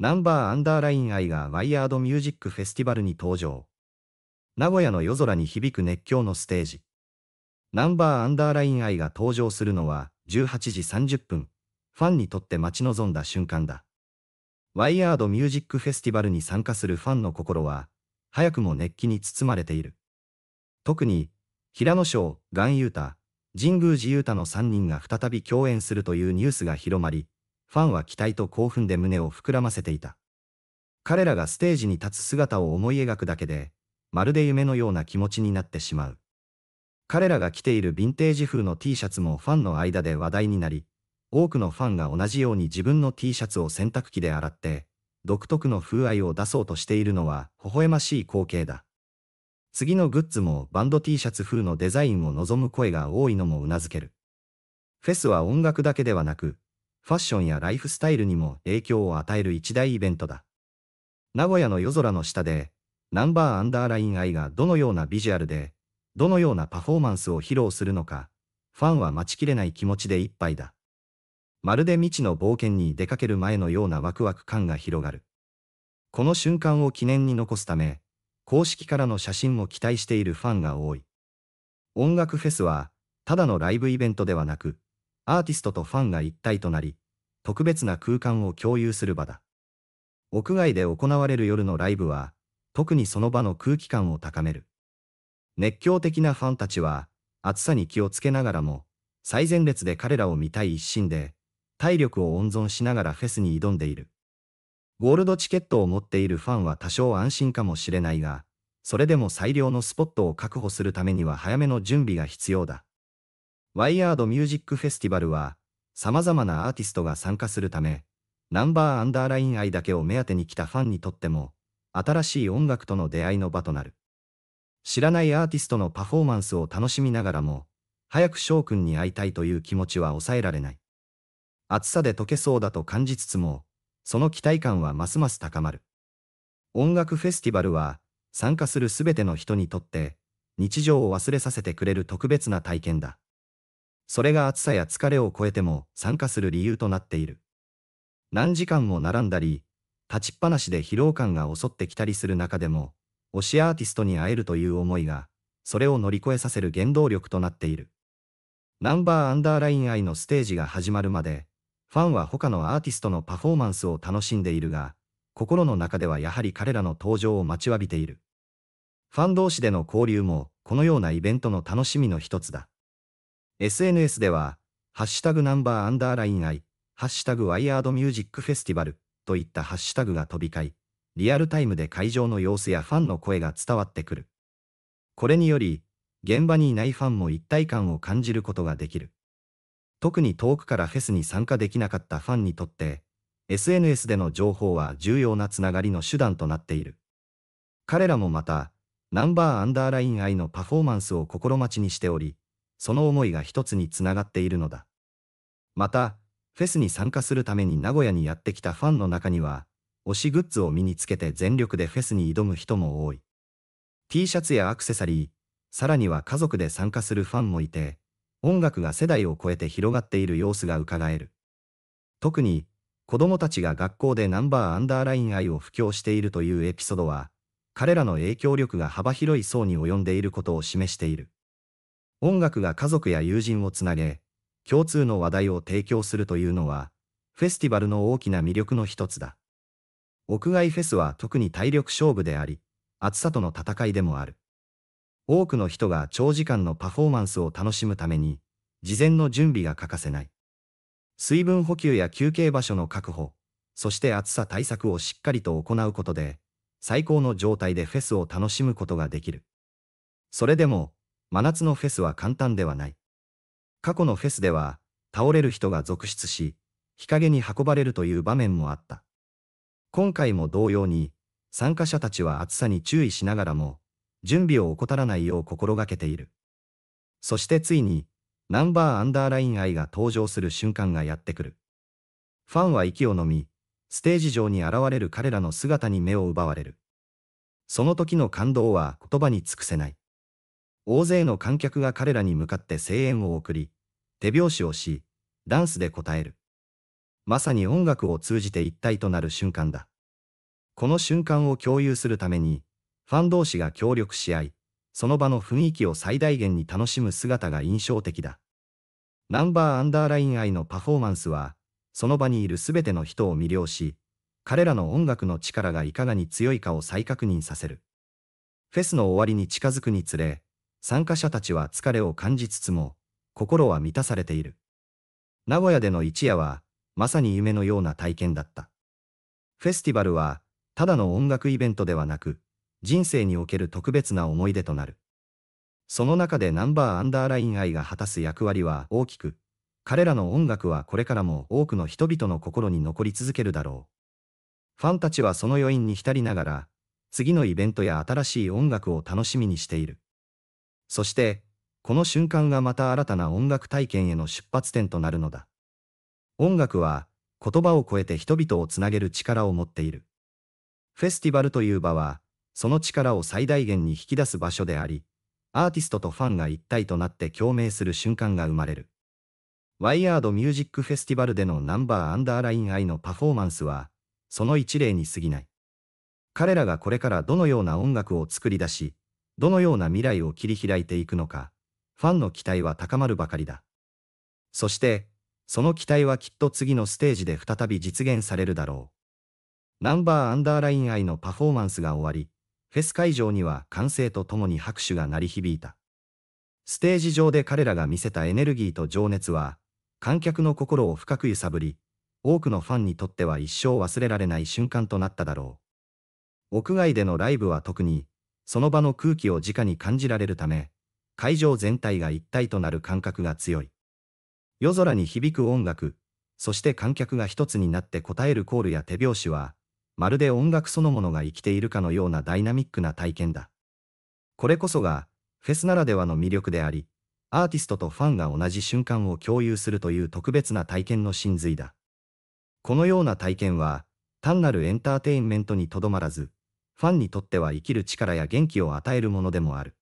ナンバーアンダーラインアイがワイヤードミュージックフェスティバルに登場。名古屋の夜空に響く熱狂のステージ。ナンバーアンダーラインアイが登場するのは18時30分。ファンにとって待ち望んだ瞬間だ。ワイヤードミュージックフェスティバルに参加するファンの心は、早くも熱気に包まれている。特に、平野翔、岩優太、神宮寺優太の3人が再び共演するというニュースが広まり、ファンは期待と興奮で胸を膨らませていた。彼らがステージに立つ姿を思い描くだけで、まるで夢のような気持ちになってしまう。彼らが着ているヴィンテージ風の T シャツもファンの間で話題になり、多くのファンが同じように自分の T シャツを洗濯機で洗って、独特の風合いを出そうとしているのは微笑ましい光景だ。次のグッズもバンド T シャツ風のデザインを望む声が多いのも頷ける。フェスは音楽だけではなく、ファッションやライフスタイルにも影響を与える一大イベントだ。名古屋の夜空の下で、ナンバーアンダーライン愛がどのようなビジュアルで、どのようなパフォーマンスを披露するのか、ファンは待ちきれない気持ちでいっぱいだ。まるで未知の冒険に出かける前のようなワクワク感が広がる。この瞬間を記念に残すため、公式からの写真も期待しているファンが多い。音楽フェスは、ただのライブイベントではなく、アーティストとファンが一体となり、特別な空間を共有する場だ。屋外で行われる夜のライブは、特にその場の空気感を高める。熱狂的なファンたちは、暑さに気をつけながらも、最前列で彼らを見たい一心で、体力を温存しながらフェスに挑んでいる。ゴールドチケットを持っているファンは多少安心かもしれないが、それでも最良のスポットを確保するためには早めの準備が必要だ。ワイヤードミュージックフェスティバルは、様々なアーティストが参加するため、ナンバーアンダーライン愛だけを目当てに来たファンにとっても、新しい音楽との出会いの場となる。知らないアーティストのパフォーマンスを楽しみながらも、早く翔くんに会いたいという気持ちは抑えられない。暑さで溶けそうだと感じつつも、その期待感はますます高まる。音楽フェスティバルは、参加するすべての人にとって、日常を忘れさせてくれる特別な体験だ。それが暑さや疲れを超えても参加する理由となっている。何時間も並んだり、立ちっぱなしで疲労感が襲ってきたりする中でも、推しアーティストに会えるという思いが、それを乗り越えさせる原動力となっている。ナンバーアンダーライン愛のステージが始まるまで、ファンは他のアーティストのパフォーマンスを楽しんでいるが、心の中ではやはり彼らの登場を待ちわびている。ファン同士での交流も、このようなイベントの楽しみの一つだ。SNS では、ハッシュタグナンバーアンダーラインアイ、ハッシュタグワイヤードミュージックフェスティバルといったハッシュタグが飛び交い、リアルタイムで会場の様子やファンの声が伝わってくる。これにより、現場にいないファンも一体感を感じることができる。特に遠くからフェスに参加できなかったファンにとって、SNS での情報は重要なつながりの手段となっている。彼らもまた、ナンバーアンダーライン愛のパフォーマンスを心待ちにしており、その思いが一つにつながっているのだ。また、フェスに参加するために名古屋にやってきたファンの中には、推しグッズを身につけて全力でフェスに挑む人も多い。T シャツやアクセサリー、さらには家族で参加するファンもいて、音楽が世代を超えて広がっている様子がうかがえる。特に、子供たちが学校でナンバーアンダーライン愛を布教しているというエピソードは、彼らの影響力が幅広い層に及んでいることを示している。音楽が家族や友人をつなげ、共通の話題を提供するというのは、フェスティバルの大きな魅力の一つだ。屋外フェスは特に体力勝負であり、暑さとの戦いでもある。多くの人が長時間のパフォーマンスを楽しむために、事前の準備が欠かせない。水分補給や休憩場所の確保、そして暑さ対策をしっかりと行うことで、最高の状態でフェスを楽しむことができる。それでも、真夏のフェスは簡単ではない。過去のフェスでは、倒れる人が続出し、日陰に運ばれるという場面もあった。今回も同様に、参加者たちは暑さに注意しながらも、準備を怠らないよう心がけている。そしてついに、ナンバーアンダーライン愛が登場する瞬間がやってくる。ファンは息をのみ、ステージ上に現れる彼らの姿に目を奪われる。その時の感動は言葉に尽くせない。大勢の観客が彼らに向かって声援を送り、手拍子をし、ダンスで応える。まさに音楽を通じて一体となる瞬間だ。この瞬間を共有するために、ファン同士が協力し合い、その場の雰囲気を最大限に楽しむ姿が印象的だ。ナンバーアンダーライン愛のパフォーマンスは、その場にいる全ての人を魅了し、彼らの音楽の力がいかがに強いかを再確認させる。フェスの終わりに近づくにつれ、参加者たちは疲れを感じつつも、心は満たされている。名古屋での一夜は、まさに夢のような体験だった。フェスティバルは、ただの音楽イベントではなく、人生における特別な思い出となる。その中でナンバーアンダーライン愛が果たす役割は大きく、彼らの音楽はこれからも多くの人々の心に残り続けるだろう。ファンたちはその余韻に浸りながら、次のイベントや新しい音楽を楽しみにしている。そして、この瞬間がまた新たな音楽体験への出発点となるのだ。音楽は、言葉を超えて人々をつなげる力を持っている。フェスティバルという場は、その力を最大限に引き出す場所であり、アーティストとファンが一体となって共鳴する瞬間が生まれる。ワイヤードミュージックフェスティバルでのナンバーアンダーライン愛のパフォーマンスは、その一例に過ぎない。彼らがこれからどのような音楽を作り出し、どのような未来を切り開いていくのか、ファンの期待は高まるばかりだ。そして、その期待はきっと次のステージで再び実現されるだろう。ナンバーアンダーライン愛のパフォーマンスが終わり、フェス会場には歓声とともに拍手が鳴り響いた。ステージ上で彼らが見せたエネルギーと情熱は、観客の心を深く揺さぶり、多くのファンにとっては一生忘れられない瞬間となっただろう。屋外でのライブは特に、その場の空気を直に感じられるため、会場全体が一体となる感覚が強い。夜空に響く音楽、そして観客が一つになって答えるコールや手拍子は、まるで音楽そのものが生きているかのようなダイナミックな体験だ。これこそが、フェスならではの魅力であり、アーティストとファンが同じ瞬間を共有するという特別な体験の真髄だ。このような体験は、単なるエンターテインメントにとどまらず、ファンにとっては生きる力や元気を与えるものでもある。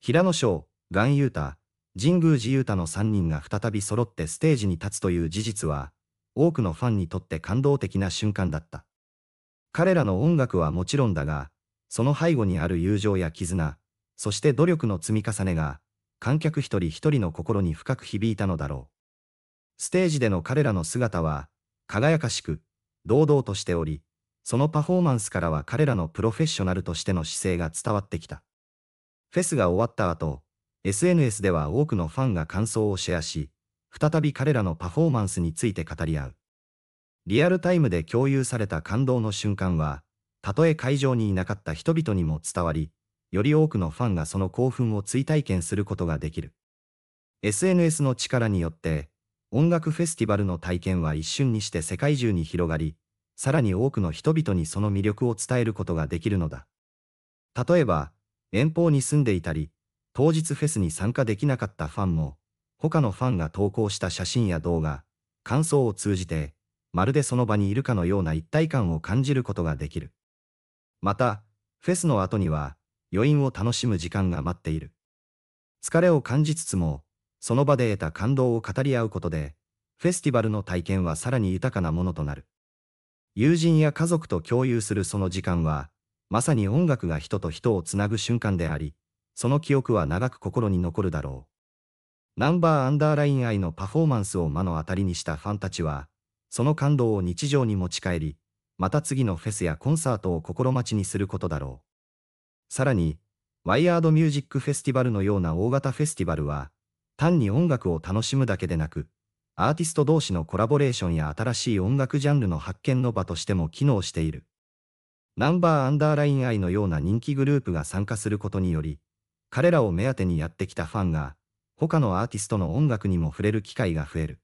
平野翔、岩優太、神宮寺優太の3人が再び揃ってステージに立つという事実は、多くのファンにとって感動的な瞬間だった。彼らの音楽はもちろんだが、その背後にある友情や絆、そして努力の積み重ねが、観客一人一人の心に深く響いたのだろう。ステージでの彼らの姿は、輝かしく、堂々としており、そのパフォーマンスからは彼らのプロフェッショナルとしての姿勢が伝わってきた。フェスが終わった後、SNS では多くのファンが感想をシェアし、再び彼らのパフォーマンスについて語り合う。リアルタイムで共有された感動の瞬間は、たとえ会場にいなかった人々にも伝わり、より多くのファンがその興奮を追体験することができる。SNS の力によって、音楽フェスティバルの体験は一瞬にして世界中に広がり、さらに多くの人々にその魅力を伝えることができるのだ。例えば、遠方に住んでいたり、当日フェスに参加できなかったファンも、他のファンが投稿した写真や動画、感想を通じて、まるでその場にいるかのような一体感を感じることができる。また、フェスの後には、余韻を楽しむ時間が待っている。疲れを感じつつも、その場で得た感動を語り合うことで、フェスティバルの体験はさらに豊かなものとなる。友人や家族と共有するその時間は、まさに音楽が人と人をつなぐ瞬間であり、その記憶は長く心に残るだろう。ナンバーアンダーライン愛のパフォーマンスを目の当たりにしたファンたちは、その感動を日常に持ち帰り、また次のフェスやコンサートを心待ちにすることだろう。さらに、ワイヤードミュージックフェスティバルのような大型フェスティバルは、単に音楽を楽しむだけでなく、アーティスト同士のコラボレーションや新しい音楽ジャンルの発見の場としても機能している。ナンバーアンダーラインイのような人気グループが参加することにより、彼らを目当てにやってきたファンが、他のアーティストの音楽にも触れる機会が増える。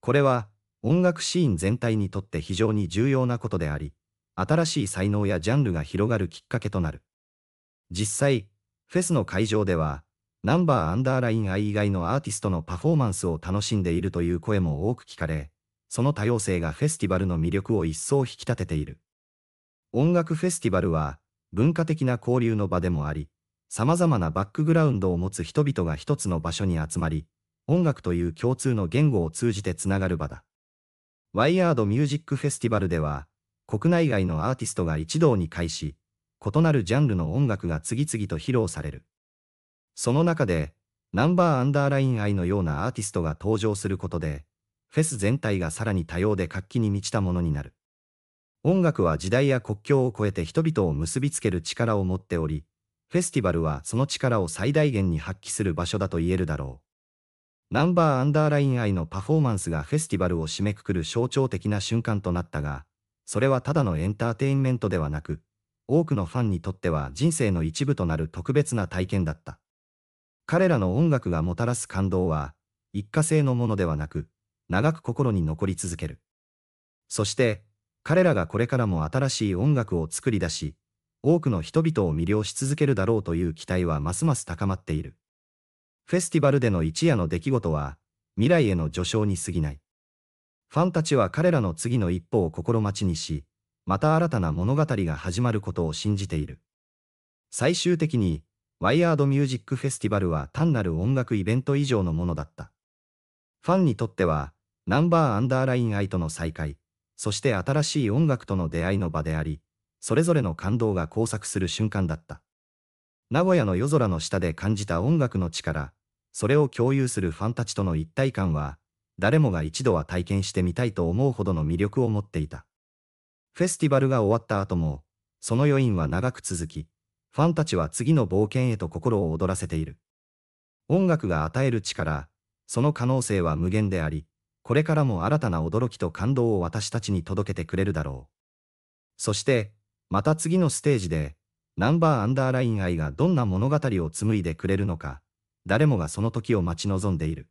これは、音楽シーン全体にとって非常に重要なことであり、新しい才能やジャンルが広がるきっかけとなる。実際、フェスの会場では、ナンバーアンダーライン I 以外のアーティストのパフォーマンスを楽しんでいるという声も多く聞かれ、その多様性がフェスティバルの魅力を一層引き立てている。音楽フェスティバルは文化的な交流の場でもあり、様々なバックグラウンドを持つ人々が一つの場所に集まり、音楽という共通の言語を通じてつながる場だ。ワイヤードミュージックフェスティバルでは、国内外のアーティストが一堂に会し、異なるジャンルの音楽が次々と披露される。その中で、ナンバーアンダーライン愛のようなアーティストが登場することで、フェス全体がさらに多様で活気に満ちたものになる。音楽は時代や国境を超えて人々を結びつける力を持っており、フェスティバルはその力を最大限に発揮する場所だと言えるだろう。ナンバーアンダーライン愛のパフォーマンスがフェスティバルを締めくくる象徴的な瞬間となったが、それはただのエンターテインメントではなく、多くのファンにとっては人生の一部となる特別な体験だった。彼らの音楽がもたらす感動は、一過性のものではなく、長く心に残り続ける。そして、彼らがこれからも新しい音楽を作り出し、多くの人々を魅了し続けるだろうという期待はますます高まっている。フェスティバルでの一夜の出来事は、未来への序章に過ぎない。ファンたちは彼らの次の一歩を心待ちにし、また新たな物語が始まることを信じている。最終的に、ワイヤードミュージックフェスティバルは単なる音楽イベント以上のものだった。ファンにとっては、ナンバーアンダーライン愛との再会、そして新しい音楽との出会いの場であり、それぞれの感動が交錯する瞬間だった。名古屋の夜空の下で感じた音楽の力、それを共有するファンたちとの一体感は、誰もが一度は体験してみたいと思うほどの魅力を持っていた。フェスティバルが終わった後も、その余韻は長く続き、ファンたちは次の冒険へと心を躍らせている。音楽が与える力、その可能性は無限であり、これからも新たな驚きと感動を私たちに届けてくれるだろう。そして、また次のステージで、ナンバーアンダーライン愛がどんな物語を紡いでくれるのか、誰もがその時を待ち望んでいる。